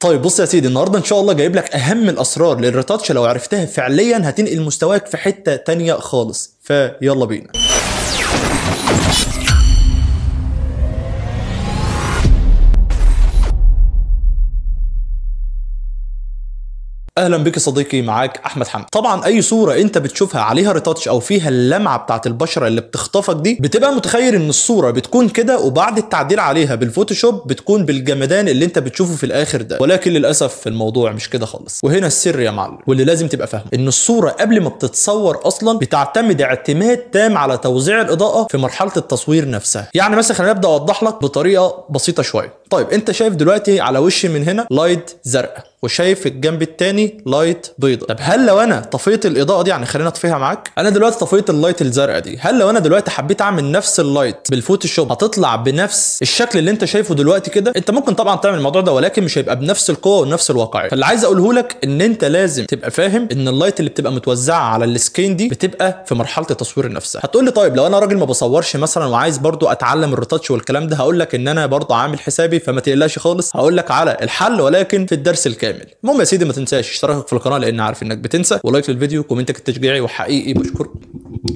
طيب بص يا سيدي النهارده ان شاء الله جايب لك اهم الاسرار للريتاتش لو عرفتها فعليا هتنقل مستواك في حته تانية خالص فيلا بينا اهلا بك صديقي معاك احمد حمد طبعا اي صوره انت بتشوفها عليها ريتاتش او فيها اللمعه بتاعه البشره اللي بتخطفك دي بتبقى متخيل ان الصوره بتكون كده وبعد التعديل عليها بالفوتوشوب بتكون بالجمدان اللي انت بتشوفه في الاخر ده ولكن للاسف الموضوع مش كده خالص وهنا السر يا معلم واللي لازم تبقى فاهمه ان الصوره قبل ما بتتصور اصلا بتعتمد اعتماد تام على توزيع الاضاءه في مرحله التصوير نفسها يعني مثلا خلينا نبدا اوضح لك بطريقه بسيطه شويه طيب انت شايف دلوقتي على وشي من هنا لايت زرقاء وشايف الجنب الثاني لايت بيضاء طب هل لو انا طفيت الاضاءه دي يعني خلينا اطفيها معاك انا دلوقتي طفيت اللايت الزرقاء دي هل لو انا دلوقتي حبيت اعمل نفس اللايت بالفوتوشوب هتطلع بنفس الشكل اللي انت شايفه دلوقتي كده انت ممكن طبعا تعمل الموضوع ده ولكن مش هيبقى بنفس القوه ونفس الواقعيه فاللي عايز اقوله لك ان انت لازم تبقى فاهم ان اللايت اللي بتبقى متوزعه على السكين دي بتبقى في مرحله التصوير نفسها هتقول لي طيب لو انا راجل ما بصورش مثلا وعايز برضو اتعلم الريتاتش والكلام ده هقول لك ان انا برضو عامل حسابي فما تقلقش خالص هقول لك على الحل ولكن في الدرس الكامل المهم يا سيدي ما تنساش تنساش اشتراكك في القناه لان عارف انك بتنسى ولايك للفيديو كومنتك التشجيعي وحقيقي بشكر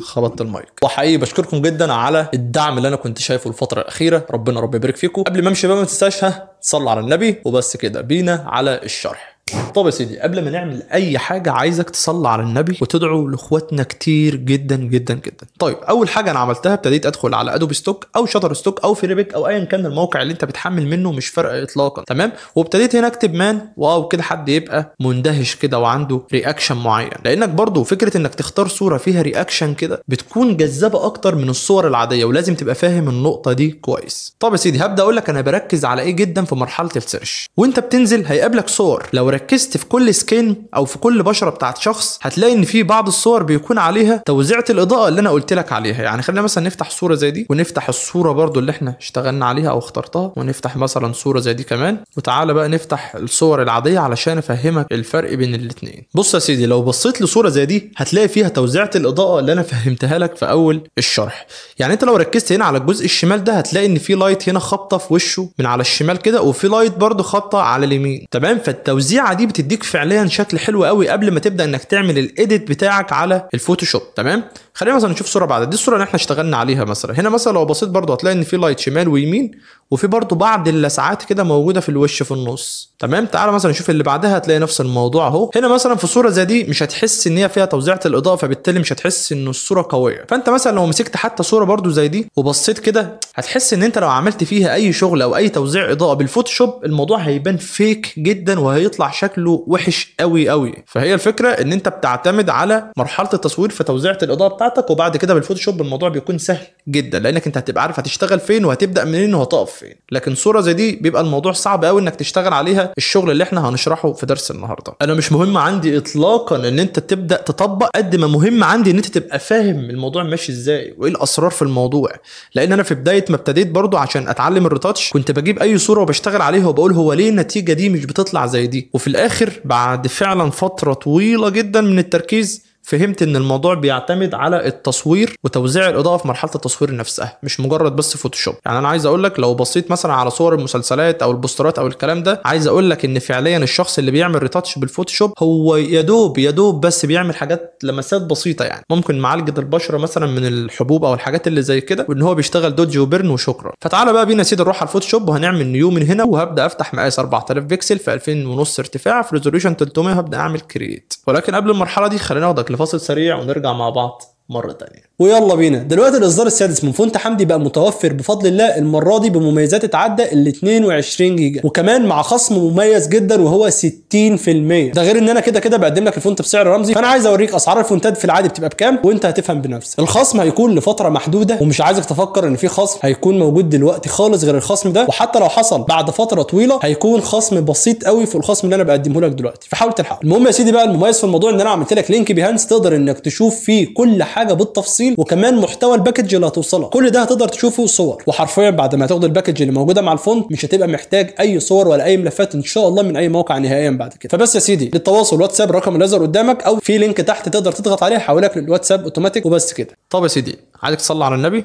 خبطت المايك وحقيقي بشكركم جدا على الدعم اللي انا كنت شايفه الفتره الاخيره ربنا رب يبارك فيكم قبل ما امشي بقى ما تنساش ها تصلي على النبي وبس كده بينا على الشرح طب يا سيدي قبل ما نعمل اي حاجه عايزك تصلي على النبي وتدعو لاخواتنا كتير جدا جدا جدا طيب اول حاجه انا عملتها ابتديت ادخل على ادوبي ستوك او شاتر ستوك او فريبيك او ايا كان الموقع اللي انت بتحمل منه مش فارقه اطلاقا تمام وابتديت هنا اكتب مان واو كده حد يبقى مندهش كده وعنده رياكشن معين لانك برضو فكره انك تختار صوره فيها رياكشن كده بتكون جذابه اكتر من الصور العاديه ولازم تبقى فاهم النقطه دي كويس طب يا سيدي هبدا اقول لك انا بركز على ايه جدا في مرحله السيرش وانت بتنزل هيقابلك صور لو ركزت في كل سكين او في كل بشره بتاعت شخص هتلاقي ان في بعض الصور بيكون عليها توزيعه الاضاءه اللي انا قلت لك عليها يعني خلينا مثلا نفتح صوره زي دي ونفتح الصوره برضو اللي احنا اشتغلنا عليها او اخترتها ونفتح مثلا صوره زي دي كمان وتعالى بقى نفتح الصور العاديه علشان افهمك الفرق بين الاثنين بص يا سيدي لو بصيت لصوره زي دي هتلاقي فيها توزيعه الاضاءه اللي انا فهمتها لك في اول الشرح يعني انت لو ركزت هنا على الجزء الشمال ده هتلاقي ان في لايت هنا خبطه في وشه من على الشمال كده وفي لايت برضو خبطه على اليمين تمام فالتوزيع الطبيعه دي بتديك فعليا شكل حلو قوي قبل ما تبدا انك تعمل الايديت بتاعك على الفوتوشوب تمام خلينا مثلا نشوف صوره بعد دي الصوره اللي احنا اشتغلنا عليها مثلا هنا مثلا لو بصيت برضو هتلاقي ان في لايت شمال ويمين وفي برضو بعض اللسعات كده موجوده في الوش في النص تمام تعال مثلا نشوف اللي بعدها هتلاقي نفس الموضوع اهو هنا مثلا في صوره زي دي مش هتحس ان هي فيها توزيعه الاضاءه فبالتالي مش هتحس ان الصوره قويه فانت مثلا لو مسكت حتى صوره برضو زي دي وبصيت كده هتحس ان انت لو عملت فيها اي شغل او اي توزيع اضاءه بالفوتوشوب الموضوع هيبان فيك جدا وهيطلع شكله وحش قوي قوي فهي الفكره ان انت بتعتمد على مرحله التصوير في توزيعه الاضاءه بتاعتك وبعد كده بالفوتوشوب الموضوع بيكون سهل جدا لانك انت هتبقى عارف هتشتغل فين وهتبدا منين وهتقف فين لكن صوره زي دي بيبقى الموضوع صعب قوي انك تشتغل عليها الشغل اللي احنا هنشرحه في درس النهارده انا مش مهم عندي اطلاقا ان انت تبدا تطبق قد ما مهم عندي ان انت تبقى فاهم الموضوع ماشي ازاي وايه الاسرار في الموضوع لان انا في بدايه ما ابتديت برضو عشان اتعلم الريتاتش كنت بجيب اي صوره وبشتغل عليها وبقول هو ليه النتيجه دي مش بتطلع زي دي وفي الاخر بعد فعلا فتره طويله جدا من التركيز فهمت ان الموضوع بيعتمد على التصوير وتوزيع الاضاءه في مرحله التصوير نفسها مش مجرد بس فوتوشوب يعني انا عايز اقول لك لو بصيت مثلا على صور المسلسلات او البوسترات او الكلام ده عايز اقول لك ان فعليا الشخص اللي بيعمل ريتاتش بالفوتوشوب هو يا دوب يا دوب بس بيعمل حاجات لمسات بسيطه يعني ممكن معالجه البشره مثلا من الحبوب او الحاجات اللي زي كده وان هو بيشتغل دوج وبرن وشكرا فتعالى بقى بينا سيدي نروح على الفوتوشوب وهنعمل نيو من هنا وهبدا افتح مقاس 4000 بكسل في 2000 ونص ارتفاع في ريزوليوشن 300 هبدا اعمل كرييت ولكن قبل المرحله دي خلينا ناخدك لفاصل سريع ونرجع مع بعض مره تانية ويلا بينا دلوقتي الاصدار السادس من فونت حمدي بقى متوفر بفضل الله المره دي بمميزات اتعدى ال 22 جيجا وكمان مع خصم مميز جدا وهو 60% ده غير ان انا كده كده بقدم لك الفونت بسعر رمزي فانا عايز اوريك اسعار الفونتات في العادي بتبقى بكام وانت هتفهم بنفسك الخصم هيكون لفتره محدوده ومش عايزك تفكر ان في خصم هيكون موجود دلوقتي خالص غير الخصم ده وحتى لو حصل بعد فتره طويله هيكون خصم بسيط قوي في الخصم اللي انا بقدمه لك دلوقتي فحاول تلحق المهم يا سيدي بقى المميز في الموضوع ان انا عملت لك لينك بيهانس تقدر انك تشوف فيه كل حاجة بالتفصيل وكمان محتوى الباكج اللي هتوصلها كل ده هتقدر تشوفه صور وحرفيا بعد ما تاخد الباكج اللي موجوده مع الفونت مش هتبقى محتاج اي صور ولا اي ملفات ان شاء الله من اي موقع نهائيا بعد كده فبس يا سيدي للتواصل واتساب رقم الليزر قدامك او في لينك تحت تقدر تضغط عليه حولك للواتساب اوتوماتيك وبس كده طب يا سيدي عايزك تصلي على النبي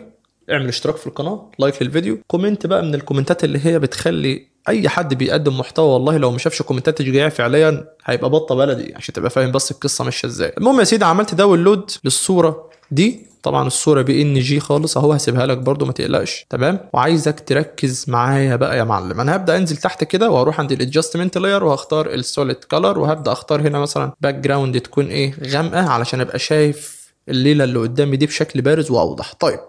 اعمل اشتراك في القناه لايك للفيديو كومنت بقى من الكومنتات اللي هي بتخلي اي حد بيقدم محتوى والله لو ما شافش كومنتات تشجيعيه فعليا هيبقى بطه بلدي عشان تبقى فاهم بس القصه ماشيه ازاي المهم يا سيدي عملت داونلود للصوره دي طبعا الصوره بي ان جي خالص اهو هسيبها لك برده ما تقلقش تمام وعايزك تركز معايا بقى يا معلم انا هبدا انزل تحت كده وهروح عند الادجستمنت لاير وهختار السوليد كلر وهبدا اختار هنا مثلا باك جراوند تكون ايه غامقه علشان ابقى شايف الليله اللي قدامي دي بشكل بارز واوضح طيب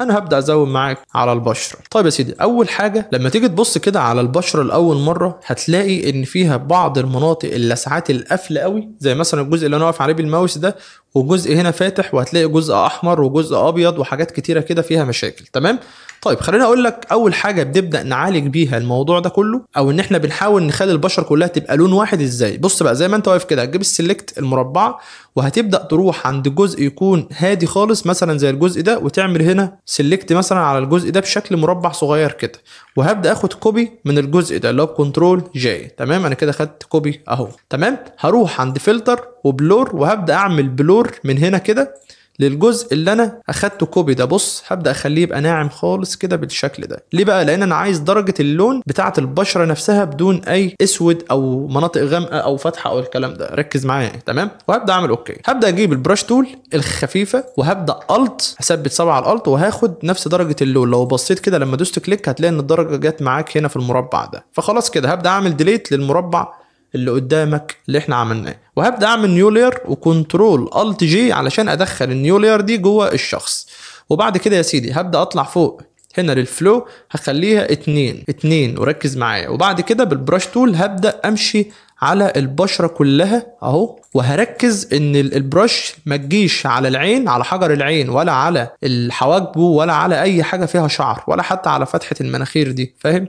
انا هبدا ازود معاك على البشره طيب يا سيدي اول حاجه لما تيجي تبص كده على البشره لاول مره هتلاقي ان فيها بعض المناطق اللسعات القافله قوي زي مثلا الجزء اللي انا واقف عليه بالماوس ده وجزء هنا فاتح وهتلاقي جزء احمر وجزء ابيض وحاجات كتيره كده فيها مشاكل تمام طيب خليني اقول لك اول حاجه بنبدا نعالج بيها الموضوع ده كله او ان احنا بنحاول نخلي البشره كلها تبقى لون واحد ازاي بص بقى زي ما انت واقف كده هتجيب السلكت المربعه وهتبدا تروح عند جزء يكون هادي خالص مثلا زي الجزء ده وتعمل هنا سيلكت مثلا على الجزء ده بشكل مربع صغير كده وهبدا اخد كوبي من الجزء ده اللي هو كنترول جاي تمام انا كده خدت كوبي اهو تمام هروح عند فلتر وبلور وهبدا اعمل بلور من هنا كده للجزء اللي انا اخدته كوبي ده بص هبدا اخليه يبقى ناعم خالص كده بالشكل ده ليه بقى لان انا عايز درجه اللون بتاعه البشره نفسها بدون اي اسود او مناطق غامقه او فاتحه او الكلام ده ركز معايا تمام وهبدا اعمل اوكي هبدا اجيب البرش تول الخفيفه وهبدا الت هثبت سبعه على الالت وهاخد نفس درجه اللون لو بصيت كده لما دوست كليك هتلاقي ان الدرجه جت معاك هنا في المربع ده فخلاص كده هبدا اعمل ديليت للمربع اللي قدامك اللي احنا عملناه وهبدا اعمل نيو لير وكنترول الت جي علشان ادخل النيو لير دي جوه الشخص وبعد كده يا سيدي هبدا اطلع فوق هنا للفلو هخليها اتنين اتنين وركز معايا وبعد كده بالبراش تول هبدا امشي على البشرة كلها اهو وهركز ان البرش ما تجيش على العين على حجر العين ولا على الحواجبه ولا على اي حاجة فيها شعر ولا حتى على فتحة المناخير دي فاهم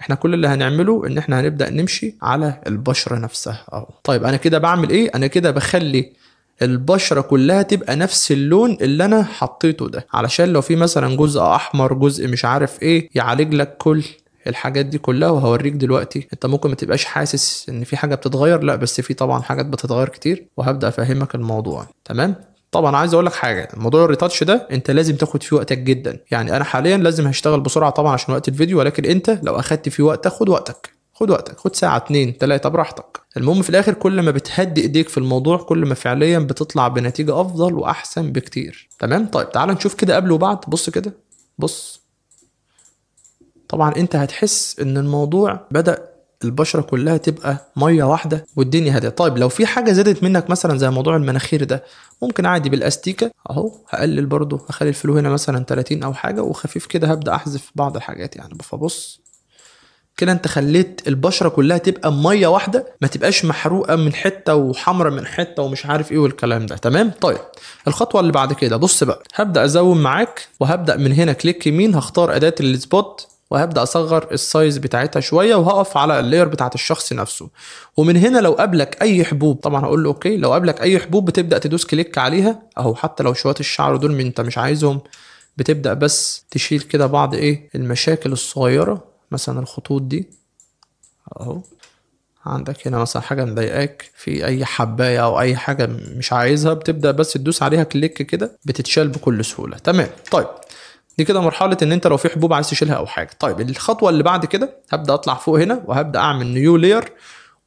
احنا كل اللي هنعمله ان احنا هنبدا نمشي على البشره نفسها اهو طيب انا كده بعمل ايه انا كده بخلي البشره كلها تبقى نفس اللون اللي انا حطيته ده علشان لو في مثلا جزء احمر جزء مش عارف ايه يعالج لك كل الحاجات دي كلها وهوريك دلوقتي انت ممكن ما تبقاش حاسس ان في حاجه بتتغير لا بس في طبعا حاجات بتتغير كتير وهبدا افهمك الموضوع تمام طبعا عايز اقول لك حاجه موضوع الريتاتش ده انت لازم تاخد فيه وقتك جدا يعني انا حاليا لازم هشتغل بسرعه طبعا عشان وقت الفيديو ولكن انت لو اخدت فيه وقتك خد وقتك خد وقتك خد ساعه اتنين تلاته براحتك المهم في الاخر كل ما بتهدي ايديك في الموضوع كل ما فعليا بتطلع بنتيجه افضل واحسن بكتير تمام طيب تعال نشوف كده قبل وبعد بص كده بص طبعا انت هتحس ان الموضوع بدا البشره كلها تبقى ميه واحده والدنيا هاديه طيب لو في حاجه زادت منك مثلا زي موضوع المناخير ده ممكن عادي بالاستيكه اهو هقلل برضه هخلي الفلو هنا مثلا 30 او حاجه وخفيف كده هبدا احذف بعض الحاجات يعني فبص كده انت خليت البشره كلها تبقى ميه واحده ما تبقاش محروقه من حته وحمرة من حته ومش عارف ايه والكلام ده تمام طيب الخطوه اللي بعد كده بص بقى هبدا ازوم معاك وهبدا من هنا كليك يمين هختار اداه السبوت وهبدا اصغر السايز بتاعتها شويه وهقف على اللاير بتاعت الشخص نفسه ومن هنا لو قابلك اي حبوب طبعا هقول له اوكي لو قابلك اي حبوب بتبدا تدوس كليك عليها اهو حتى لو شويه الشعر دول من انت مش عايزهم بتبدا بس تشيل كده بعض ايه المشاكل الصغيره مثلا الخطوط دي اهو عندك هنا مثلا حاجه مضايقاك في اي حبايه او اي حاجه مش عايزها بتبدا بس تدوس عليها كليك كده بتتشال بكل سهوله تمام طيب دي كده مرحله ان انت لو في حبوب عايز تشيلها او حاجه طيب الخطوه اللي بعد كده هبدا اطلع فوق هنا وهبدا اعمل نيو لير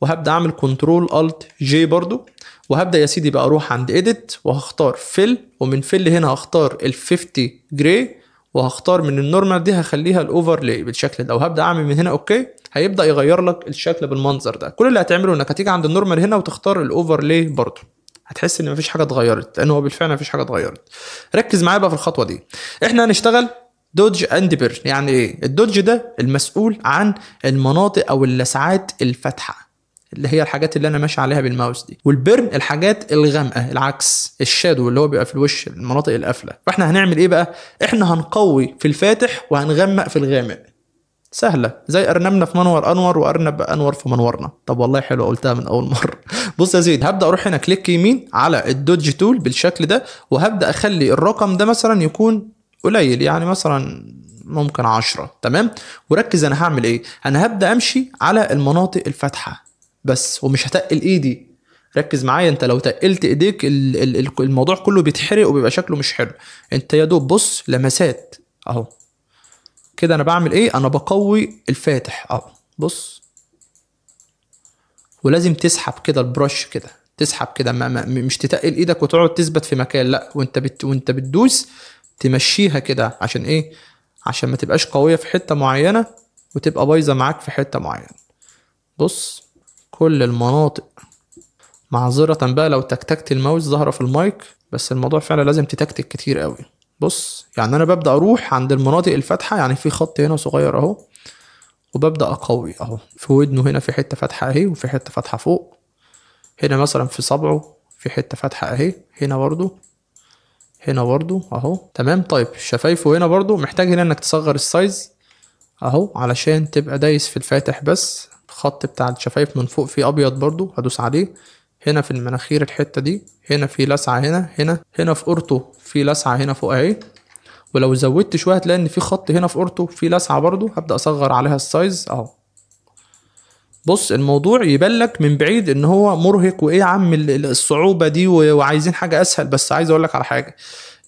وهبدا اعمل كنترول الت جي برضو وهبدا يا سيدي بقى اروح عند اديت وهختار فيل ومن فيل هنا هختار ال 50 جراي وهختار من النورمال دي هخليها الاوفرلاي بالشكل ده وهبدا اعمل من هنا اوكي هيبدا يغير لك الشكل بالمنظر ده كل اللي هتعمله انك هتيجي عند النورمال هنا وتختار الاوفرلاي برضو هتحس ان مفيش حاجه اتغيرت لان هو بالفعل مفيش حاجه اتغيرت ركز معايا بقى في الخطوه دي احنا هنشتغل دوج اند بيرن يعني ايه الدوج ده المسؤول عن المناطق او اللسعات الفاتحه اللي هي الحاجات اللي انا ماشي عليها بالماوس دي والبرن الحاجات الغامقه العكس الشادو اللي هو بيبقى في الوش المناطق القافله فاحنا هنعمل ايه بقى احنا هنقوي في الفاتح وهنغمق في الغامق سهله زي ارنبنا في منور انور وارنب انور في منورنا طب والله حلو قلتها من اول مره بص يا زيد هبدا اروح هنا كليك يمين على الدوج تول بالشكل ده وهبدا اخلي الرقم ده مثلا يكون قليل يعني مثلا ممكن 10 تمام وركز انا هعمل ايه انا هبدا امشي على المناطق الفاتحه بس ومش هتقل ايدي ركز معايا انت لو تقلت ايديك الموضوع كله بيتحرق وبيبقى شكله مش حلو انت يا دوب بص لمسات اهو كده انا بعمل ايه انا بقوي الفاتح اهو بص ولازم تسحب كده البرش كده تسحب كده مش تتقل ايدك وتقعد تثبت في مكان لا وانت بت وانت بتدوس تمشيها كده عشان ايه عشان ما تبقاش قويه في حته معينه وتبقى بايظه معاك في حته معينه بص كل المناطق معذره بقى لو تكتكت الماوس ظاهره في المايك بس الموضوع فعلا لازم تتكتك كتير قوي بص يعني انا ببدا اروح عند المناطق الفاتحه يعني في خط هنا صغير اهو وببدا اقوي اهو في ودنه هنا في حته فاتحه اهي وفي حته فاتحه فوق هنا مثلا في صبعه في حته فاتحه اهي هنا برضو هنا برضو اهو تمام طيب شفايفه هنا برضو محتاج هنا انك تصغر السايز اهو علشان تبقى دايس في الفاتح بس الخط بتاع الشفايف من فوق فيه ابيض برضو هدوس عليه هنا في المناخير الحته دي هنا في لسعه هنا هنا هنا في قرطه في لسعه هنا فوق اهي ولو زودت شويه هتلاقي ان في خط هنا في اورتو في لسعه برضو هبدا اصغر عليها السايز اهو بص الموضوع يبان لك من بعيد ان هو مرهق وايه يا عم الصعوبه دي وعايزين حاجه اسهل بس عايز اقول لك على حاجه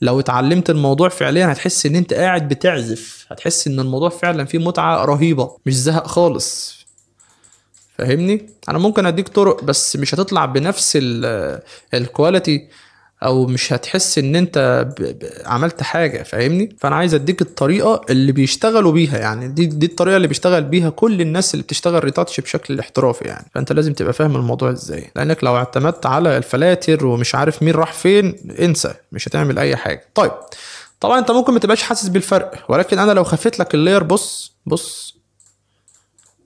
لو اتعلمت الموضوع فعليا هتحس ان انت قاعد بتعزف هتحس ان الموضوع فعلا فيه متعه رهيبه مش زهق خالص فاهمني انا ممكن اديك طرق بس مش هتطلع بنفس الكواليتي او مش هتحس ان انت عملت حاجه فاهمني فانا عايز اديك الطريقه اللي بيشتغلوا بيها يعني دي دي الطريقه اللي بيشتغل بيها كل الناس اللي بتشتغل ريتاتش بشكل احترافي يعني فانت لازم تبقى فاهم الموضوع ازاي لانك لو اعتمدت على الفلاتر ومش عارف مين راح فين انسى مش هتعمل اي حاجه طيب طبعا انت ممكن ما تبقاش حاسس بالفرق ولكن انا لو خفيت لك اللاير بص بص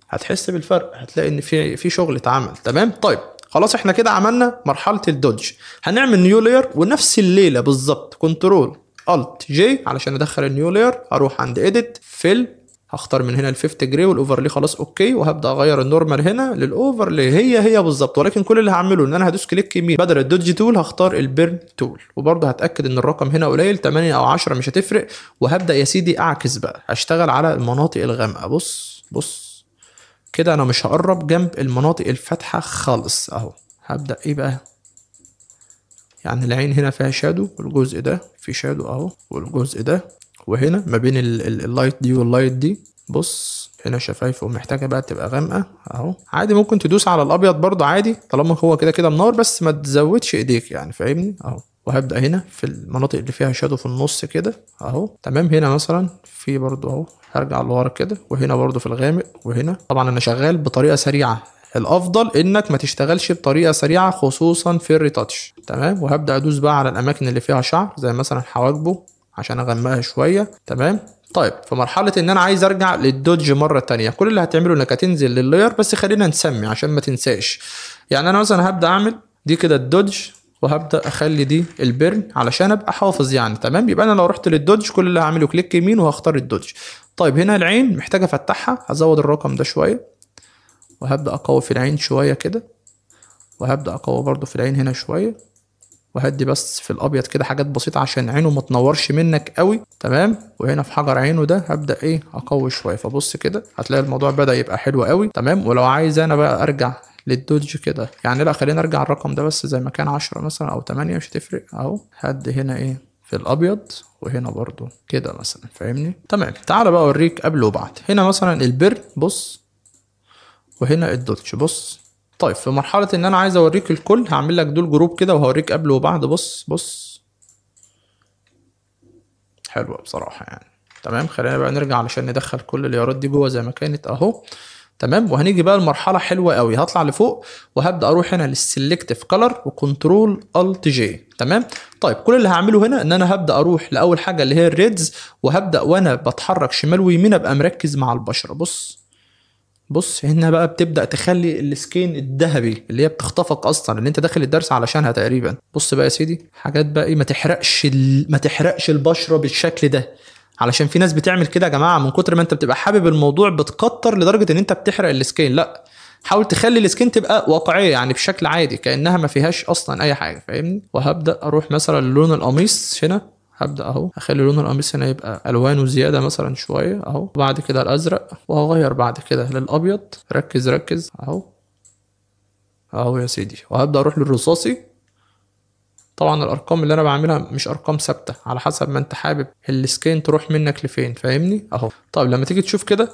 هتحس بالفرق هتلاقي ان في في شغل اتعمل تمام طيب خلاص احنا كده عملنا مرحله الدوج هنعمل نيو لاير ونفس الليله بالظبط كنترول الت جي علشان ادخل النيو لاير اروح عند اديت فيل هختار من هنا الفيفت جري والاوفرلي خلاص اوكي وهبدا اغير النورمال هنا للاوفرلي هي هي بالظبط ولكن كل اللي هعمله ان انا هدوس كليك يمين بدل الدوج تول هختار البيرن تول وبرضه هتاكد ان الرقم هنا قليل 8 او 10 مش هتفرق وهبدا يا سيدي اعكس بقى هشتغل على المناطق الغامقه بص بص كده انا مش هقرب جنب المناطق الفاتحه خالص اهو هبدا ايه بقى يعني العين هنا فيها شادو والجزء ده في شادو اهو والجزء ده وهنا ما بين اللايت دي واللايت دي بص هنا شفايفه ومحتاجة بقى تبقى غامقه اهو عادي ممكن تدوس على الابيض برضو عادي طالما هو كده كده منور بس ما تزودش ايديك يعني فاهمني اهو وهبدا هنا في المناطق اللي فيها شادو في النص كده اهو تمام هنا مثلا في برضو اهو هرجع لورا كده وهنا برضو في الغامق وهنا طبعا انا شغال بطريقه سريعه الافضل انك ما تشتغلش بطريقه سريعه خصوصا في الريتاتش تمام وهبدا ادوس بقى على الاماكن اللي فيها شعر زي مثلا حواجبه عشان اغمقها شويه تمام طيب في مرحله ان انا عايز ارجع للدوج مره تانية كل اللي هتعمله انك هتنزل لللاير بس خلينا نسمي عشان ما تنساش يعني انا مثلا هبدا اعمل دي كده الدوج وهبدا اخلي دي البرن علشان ابقى حافظ يعني تمام يبقى انا لو رحت للدوج كل اللي هعمله كليك يمين وهختار الدوج طيب هنا العين محتاج افتحها هزود الرقم ده شويه وهبدا اقوي في العين شويه كده وهبدا اقوي برده في العين هنا شويه وهدي بس في الابيض كده حاجات بسيطه عشان عينه ما تنورش منك قوي تمام وهنا في حجر عينه ده هبدا ايه اقوي شويه فبص كده هتلاقي الموضوع بدا يبقى حلو قوي تمام ولو عايز انا بقى ارجع للدوج كده يعني لا خلينا ارجع الرقم ده بس زي ما كان عشرة مثلا او تمانية مش هتفرق اهو حد هنا ايه في الابيض وهنا برضو كده مثلا فاهمني تمام تعال بقى اوريك قبل وبعد هنا مثلا البر بص وهنا الدوتش بص طيب في مرحلة ان انا عايز اوريك الكل هعمل لك دول جروب كده وهوريك قبل وبعد بص بص حلوة بصراحة يعني تمام خلينا بقى نرجع علشان ندخل كل اليارات دي جوه زي ما كانت اهو تمام وهنيجي بقى لمرحله حلوه قوي هطلع لفوق وهبدا اروح هنا للسلكتف كلر وكنترول الت جي تمام طيب كل اللي هعمله هنا ان انا هبدا اروح لاول حاجه اللي هي الريدز وهبدا وانا بتحرك شمال ويمين ابقى مركز مع البشره بص بص هنا بقى بتبدا تخلي السكين الذهبي اللي هي بتخطفك اصلا اللي انت داخل الدرس علشانها تقريبا بص بقى يا سيدي حاجات بقى ايه ما تحرقش ال... ما تحرقش البشره بالشكل ده علشان في ناس بتعمل كده يا جماعه من كتر ما انت بتبقى حابب الموضوع بتكتر لدرجه ان انت بتحرق السكين لا حاول تخلي السكين تبقى واقعيه يعني بشكل عادي كانها ما فيهاش اصلا اي حاجه فاهمني وهبدا اروح مثلا للون القميص هنا هبدا اهو اخلي لون القميص هنا يبقى الوانه زياده مثلا شويه اهو وبعد كده الازرق وهغير بعد كده للابيض ركز ركز اهو اهو يا سيدي وهبدا اروح للرصاصي طبعا الارقام اللي انا بعملها مش ارقام ثابته على حسب ما انت حابب السكين تروح منك لفين فاهمني اهو طيب لما تيجي تشوف كده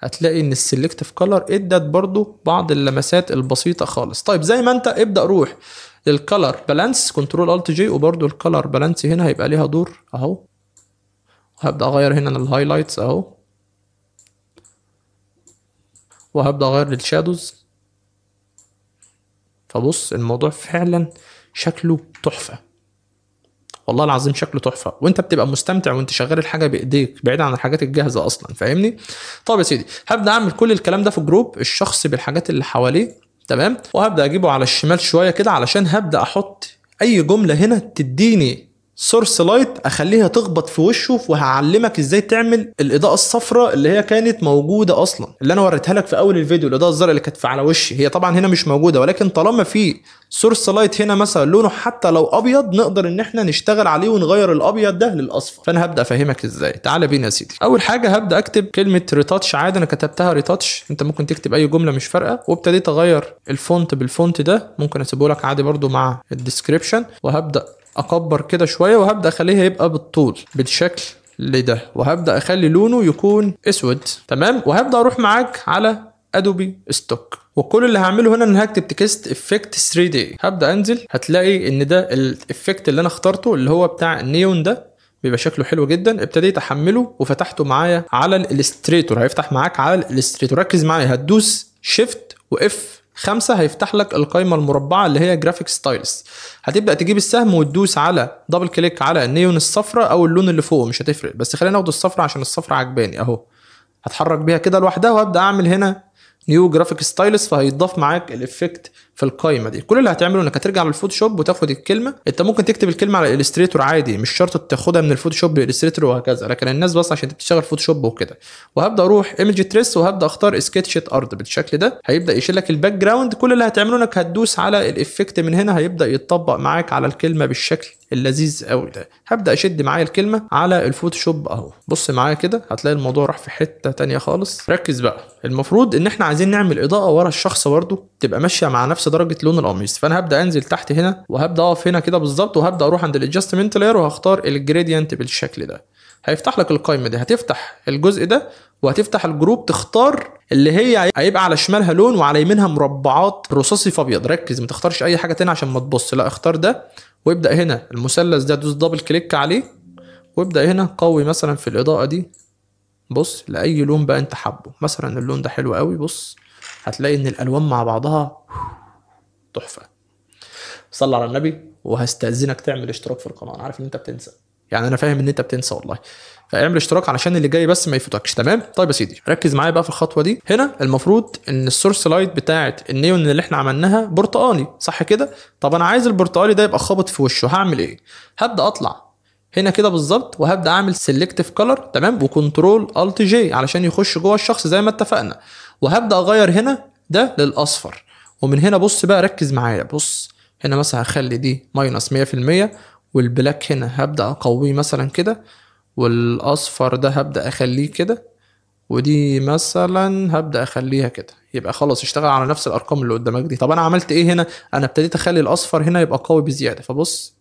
هتلاقي ان السلكتف كلر ادت برضو بعض اللمسات البسيطه خالص طيب زي ما انت ابدا روح للكلر بالانس كنترول الت جي وبرضو الكلر بالانس هنا هيبقى ليها دور اهو وهبدا اغير هنا الهايلايتس اهو وهبدا اغير للشادوز فبص الموضوع فعلا شكله تحفه والله العظيم شكله تحفه وانت بتبقى مستمتع وانت شغال الحاجه بايديك بعيد عن الحاجات الجاهزه اصلا فاهمني طب يا سيدي هبدا اعمل كل الكلام ده في جروب الشخص بالحاجات اللي حواليه تمام وهبدا اجيبه على الشمال شويه كده علشان هبدا احط اي جمله هنا تديني سورس لايت اخليها تخبط في وشه وهعلمك ازاي تعمل الاضاءه الصفراء اللي هي كانت موجوده اصلا اللي انا وريتها لك في اول الفيديو الاضاءه الزرقاء اللي كانت على وشي هي طبعا هنا مش موجوده ولكن طالما في سورس لايت هنا مثلا لونه حتى لو ابيض نقدر ان احنا نشتغل عليه ونغير الابيض ده للاصفر فانا هبدا افهمك ازاي تعالى بينا يا سيدي اول حاجه هبدا اكتب كلمه ريتاتش عادي انا كتبتها ريتاتش انت ممكن تكتب اي جمله مش فارقه وابتديت اغير الفونت بالفونت ده ممكن اسيبه لك عادي برده مع الديسكريبشن وهبدا اكبر كده شويه وهبدا اخليها يبقى بالطول بالشكل لده وهبدا اخلي لونه يكون اسود تمام وهبدا اروح معاك على ادوبي ستوك وكل اللي هعمله هنا ان هكتب تكست افكت 3 دي هبدا انزل هتلاقي ان ده الافكت اللي انا اخترته اللي هو بتاع النيون ده بيبقى شكله حلو جدا ابتديت احمله وفتحته معايا على الالستريتور هيفتح معاك على الالستريتور ركز معايا هتدوس شيفت واف خمسة هيفتح لك القائمة المربعة اللي هي جرافيك ستايلز هتبدأ تجيب السهم وتدوس على دبل كليك على النيون الصفراء أو اللون اللي فوقه مش هتفرق بس خلينا ناخد الصفراء عشان الصفراء عجباني أهو هتحرك بيها كده لوحدها وابدا اعمل هنا نيو جرافيك ستايلس فهيضاف معاك الافكت في القايمه دي كل اللي هتعمله انك هترجع للفوتوشوب وتاخد الكلمه انت ممكن تكتب الكلمه على الاليستريتور عادي مش شرط تاخدها من الفوتوشوب للالستريتور وهكذا لكن الناس بس عشان تشتغل فوتوشوب وكده وهبدا اروح ايمج تريس وهبدا اختار سكتشة ارض بالشكل ده هيبدا يشيل لك الباك جراوند كل اللي هتعمله انك هتدوس على الافكت من هنا هيبدا يتطبق معاك على الكلمه بالشكل اللذيذ قوي ده هبدا اشد معايا الكلمه على الفوتوشوب اهو بص معايا كده هتلاقي الموضوع راح في حته تانية خالص ركز بقى المفروض ان احنا عايزين نعمل اضاءه ورا الشخص برده تبقى ماشيه مع نفس درجه لون القميص فانا هبدا انزل تحت هنا وهبدا اقف هنا كده بالظبط وهبدا اروح عند الادجستمنت لاير وهختار الجريدينت بالشكل ده هيفتح لك القائمه دي هتفتح الجزء ده وهتفتح الجروب تختار اللي هي هيبقى على شمالها لون وعلى يمينها مربعات رصاصي فابيض ركز ما تختارش اي حاجه تاني عشان ما تبص لا اختار ده وابدا هنا المثلث ده دوس دبل كليك عليه وابدا هنا قوي مثلا في الاضاءه دي بص لاي لون بقى انت حابه مثلا اللون ده حلو قوي بص هتلاقي ان الالوان مع بعضها تحفه صلى على النبي وهستاذنك تعمل اشتراك في القناه انا عارف ان انت بتنسى يعني انا فاهم ان انت بتنسى والله اعمل اشتراك علشان اللي جاي بس ما يفوتكش تمام طيب يا سيدي ركز معايا بقى في الخطوه دي هنا المفروض ان السورس لايت بتاعه النيون اللي احنا عملناها برتقالي صح كده طب انا عايز البرتقالي ده يبقى خابط في وشه هعمل ايه هبدا اطلع هنا كده بالظبط وهبدا اعمل سيلكتيف كلر تمام وكنترول الت جي علشان يخش جوه الشخص زي ما اتفقنا وهبدا اغير هنا ده للاصفر ومن هنا بص بقى ركز معايا بص هنا مثلا هخلي دي ماينس 100% والبلاك هنا هبدا اقويه مثلا كده والاصفر ده هبدا اخليه كده ودي مثلا هبدا اخليها كده يبقى خلاص اشتغل على نفس الارقام اللي قدامك دي طب انا عملت ايه هنا انا ابتديت اخلي الاصفر هنا يبقى قوي بزياده فبص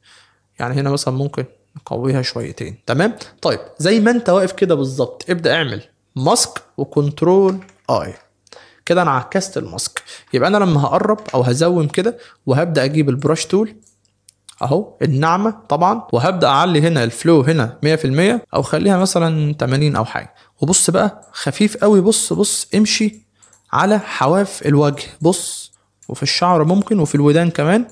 يعني هنا مثلا ممكن نقويها شويتين تمام طيب زي ما انت واقف كده بالظبط ابدا اعمل ماسك وكنترول اي كده انا عكست الماسك يبقى انا لما هقرب او هزوم كده وهبدا اجيب البرش تول اهو الناعمه طبعا وهبدا اعلي هنا الفلو هنا 100% او خليها مثلا 80 او حاجه وبص بقى خفيف قوي بص بص امشي على حواف الوجه بص وفي الشعر ممكن وفي الودان كمان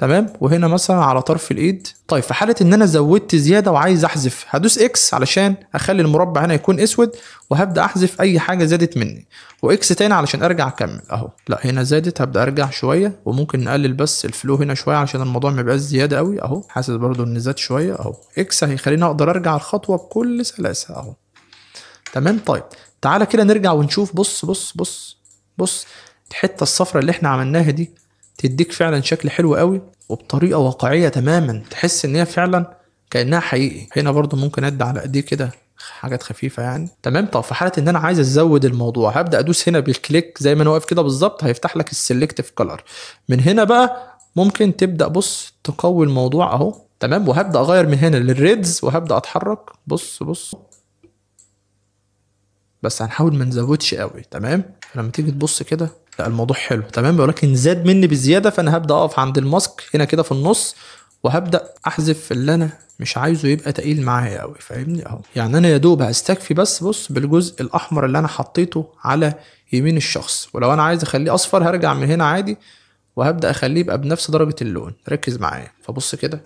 تمام وهنا مثلا على طرف الايد طيب في حاله ان انا زودت زياده وعايز احذف هدوس اكس علشان اخلي المربع هنا يكون اسود وهبدا احذف اي حاجه زادت مني واكس تاني علشان ارجع اكمل اهو لا هنا زادت هبدا ارجع شويه وممكن نقلل بس الفلو هنا شويه علشان الموضوع ما يبقاش زياده قوي اهو حاسس برضو ان زاد شويه اهو اكس هيخليني اقدر ارجع الخطوه بكل سلاسه اهو تمام طيب تعالى كده نرجع ونشوف بص بص بص بص الحته الصفراء اللي احنا عملناها دي تديك فعلا شكل حلو قوي وبطريقه واقعيه تماما تحس ان هي فعلا كانها حقيقي هنا برضو ممكن ادي على ايديه كده حاجات خفيفه يعني تمام طب في حاله ان انا عايز ازود الموضوع هبدا ادوس هنا بالكليك زي ما انا واقف كده بالظبط هيفتح لك السلكتيف كلر من هنا بقى ممكن تبدا بص تقوي الموضوع اهو تمام وهبدا اغير من هنا للريدز وهبدا اتحرك بص بص بس هنحاول ما نزودش قوي تمام لما تيجي تبص كده لا الموضوع حلو تمام ولكن زاد مني بزياده فانا هبدا اقف عند الماسك هنا كده في النص وهبدا احذف اللي انا مش عايزه يبقى تقيل معايا قوي فاهمني اهو يعني انا يا دوب هستكفي بس بص بالجزء الاحمر اللي انا حطيته على يمين الشخص ولو انا عايز اخليه اصفر هرجع من هنا عادي وهبدا اخليه يبقى بنفس درجه اللون ركز معايا فبص كده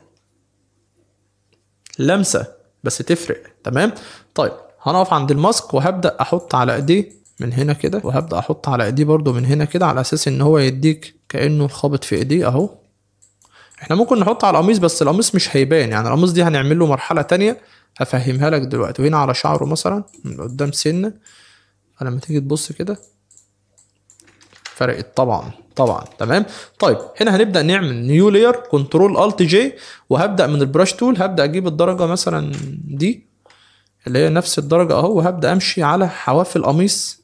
لمسه بس تفرق تمام طيب هنقف عند الماسك وهبدا احط على ايديه من هنا كده وهبدا احط على ايديه برده من هنا كده على اساس ان هو يديك كانه خابط في ايديه اهو احنا ممكن نحط على القميص بس القميص مش هيبان يعني القميص دي هنعمل له مرحله تانية هفهمها لك دلوقتي وهنا على شعره مثلا من قدام سنه فلما تيجي تبص كده فرقت طبعا طبعا تمام طيب هنا هنبدا نعمل نيو لير كنترول الت جي وهبدا من البراش تول هبدا اجيب الدرجه مثلا دي اللي هي نفس الدرجه اهو وهبدا امشي على حواف القميص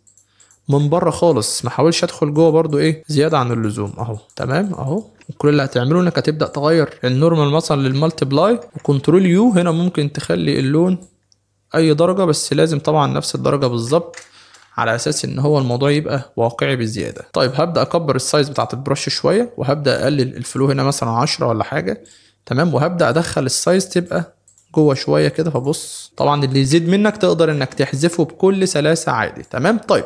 من بره خالص ما حاولش ادخل جوه برضو ايه زياده عن اللزوم اهو تمام اهو وكل اللي هتعمله انك هتبدا تغير النورمال مثلا للمالتيبلاي وكنترول يو هنا ممكن تخلي اللون اي درجه بس لازم طبعا نفس الدرجه بالظبط على اساس ان هو الموضوع يبقى واقعي بزياده طيب هبدا اكبر السايز بتاعت البرش شويه وهبدا اقلل الفلو هنا مثلا 10 ولا حاجه تمام وهبدا ادخل السايز تبقى جوه شويه كده فبص طبعا اللي يزيد منك تقدر انك تحذفه بكل سلاسه عادي تمام طيب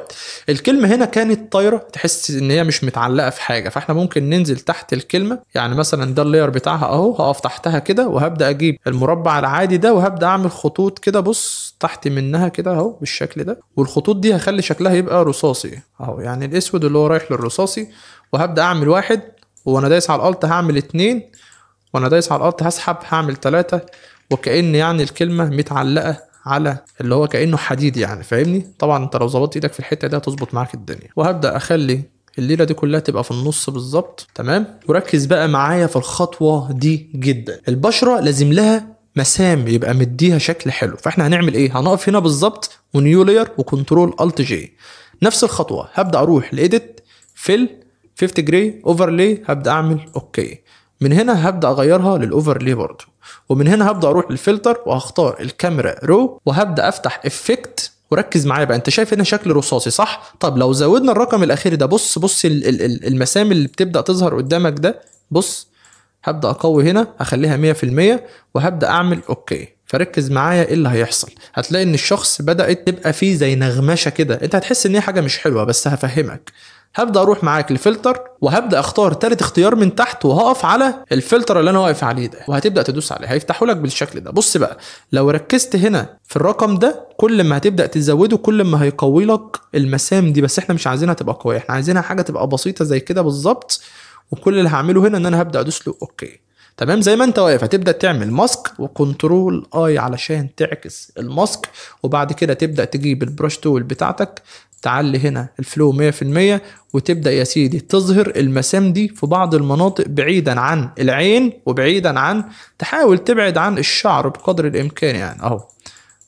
الكلمه هنا كانت طايره تحس ان هي مش متعلقه في حاجه فاحنا ممكن ننزل تحت الكلمه يعني مثلا ده اللاير بتاعها اهو هقف تحتها كده وهبدا اجيب المربع العادي ده وهبدا اعمل خطوط كده بص تحت منها كده اهو بالشكل ده والخطوط دي هخلي شكلها يبقى رصاصي اهو يعني الاسود اللي هو رايح للرصاصي وهبدا اعمل واحد وانا دايس على الالت هعمل اتنين وانا دايس على الالت هسحب هعمل ثلاثه وكأن يعني الكلمة متعلقة على اللي هو كأنه حديد يعني فاهمني طبعا انت لو ظبطت ايدك في الحتة دي هتظبط معاك الدنيا وهبدأ اخلي الليله دي كلها تبقى في النص بالظبط تمام وركز بقى معايا في الخطوه دي جدا البشره لازم لها مسام يبقى مديها شكل حلو فاحنا هنعمل ايه هنقف هنا بالظبط ونيو لير وكنترول الت جي نفس الخطوه هبدا اروح لايديت فيل 50 جري اوفرلي هبدا اعمل اوكي من هنا هبدا اغيرها للاوفرلي برضه ومن هنا هبدا اروح للفلتر وهختار الكاميرا رو وهبدا افتح افكت وركز معايا بقى انت شايف هنا شكل رصاصي صح طب لو زودنا الرقم الاخير ده بص بص المسام اللي بتبدا تظهر قدامك ده بص هبدا اقوي هنا هخليها 100% وهبدا اعمل اوكي فركز معايا ايه اللي هيحصل هتلاقي ان الشخص بدات تبقى فيه زي نغمشه كده انت هتحس ان هي حاجه مش حلوه بس هفهمك هبدا اروح معاك لفلتر وهبدا اختار تالت اختيار من تحت وهقف على الفلتر اللي انا واقف عليه ده وهتبدا تدوس عليه هيفتحه لك بالشكل ده بص بقى لو ركزت هنا في الرقم ده كل ما هتبدا تزوده كل ما هيقوي لك المسام دي بس احنا مش عايزينها تبقى قويه احنا عايزينها حاجه تبقى بسيطه زي كده بالظبط وكل اللي هعمله هنا ان انا هبدا ادوس له اوكي تمام زي ما انت واقف هتبدا تعمل ماسك وكنترول اي علشان تعكس الماسك وبعد كده تبدا تجيب البرش تول بتاعتك تعلي هنا الفلو 100% وتبدا يا سيدي تظهر المسام دي في بعض المناطق بعيدا عن العين وبعيدا عن تحاول تبعد عن الشعر بقدر الامكان يعني اهو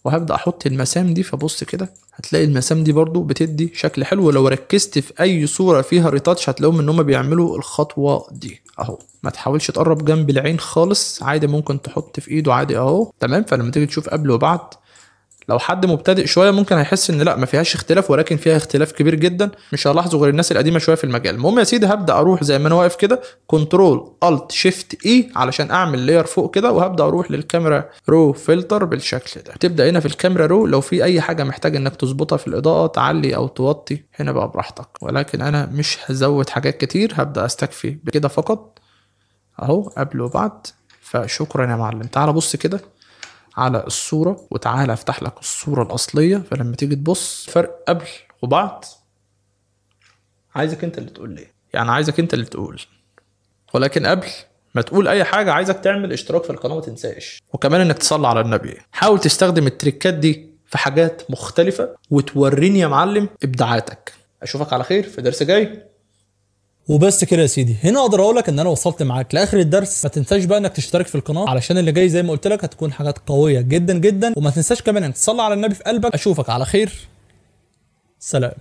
وهبدا احط المسام دي فبص كده هتلاقي المسام دي برضو بتدي شكل حلو لو ركزت في اي صوره فيها ريتاتش هتلاقيهم ان هم بيعملوا الخطوه دي اهو ما تحاولش تقرب جنب العين خالص عادي ممكن تحط في ايده عادي اهو تمام فلما تيجي تشوف قبل وبعد لو حد مبتدئ شويه ممكن هيحس ان لا ما فيهاش اختلاف ولكن فيها اختلاف كبير جدا مش هلاحظه غير الناس القديمه شويه في المجال المهم يا سيدي هبدا اروح زي ما انا واقف كده كنترول الت شيفت اي علشان اعمل لاير فوق كده وهبدا اروح للكاميرا رو فلتر بالشكل ده تبدا هنا في الكاميرا رو لو في اي حاجه محتاج انك تظبطها في الاضاءه تعلي او توطي هنا بقى براحتك ولكن انا مش هزود حاجات كتير هبدا استكفي بكده فقط اهو قبل وبعد فشكرا يا معلم تعال بص كده على الصوره وتعالى افتح لك الصوره الاصليه فلما تيجي تبص فرق قبل وبعد عايزك انت اللي تقول ليه يعني عايزك انت اللي تقول ولكن قبل ما تقول اي حاجه عايزك تعمل اشتراك في القناه ما تنساش وكمان انك تصلي على النبي حاول تستخدم التريكات دي في حاجات مختلفه وتوريني يا معلم ابداعاتك اشوفك على خير في درس جاي وبس كده يا سيدي هنا اقدر اقول لك ان انا وصلت معاك لاخر الدرس ما تنساش بقى انك تشترك في القناه علشان اللي جاي زي ما قلت لك هتكون حاجات قويه جدا جدا وما تنساش كمان انك تصلي على النبي في قلبك اشوفك على خير سلام